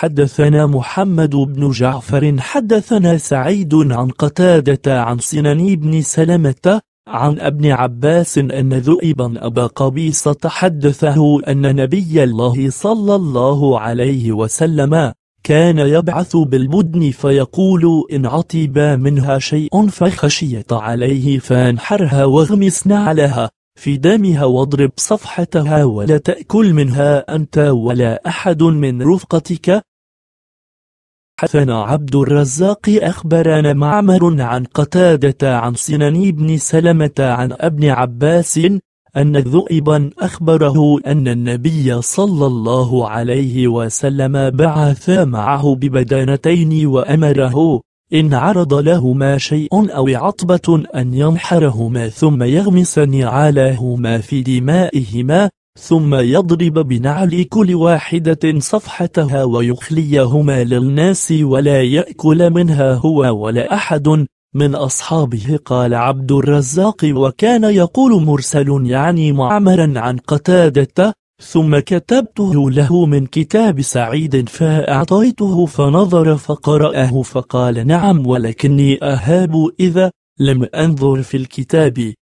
حدثنا محمد بن جعفر حدثنا سعيد عن قتادة عن سنن بن سلمة عن ابن عباس أن ذئبا أبا قبيصة حدثه أن نبي الله صلى الله عليه وسلم كان يبعث بالبدن فيقول إن عطب منها شيء فخشيت عليه فانحرها واغمس نعلها في دمها واضرب صفحتها ولا تأكل منها أنت ولا أحد من رفقتك حثنا عبد الرزاق أخبرنا معمر عن قتادة عن سنن بن سلمة عن ابن عباس أن ذئبا أخبره أن النبي صلى الله عليه وسلم بعث معه ببدانتين وأمره إن عرض لهما شيء أو عطبة أن ينحرهما ثم يغمس نعالهما في دمائهما ثم يضرب بنعل كل واحدة صفحتها ويخليهما للناس ولا يأكل منها هو ولا أحد من أصحابه قال عبد الرزاق وكان يقول مرسل يعني معمرا عن قتادة ثم كتبته له من كتاب سعيد فأعطيته فنظر فقرأه فقال نعم ولكني أهاب إذا لم أنظر في الكتاب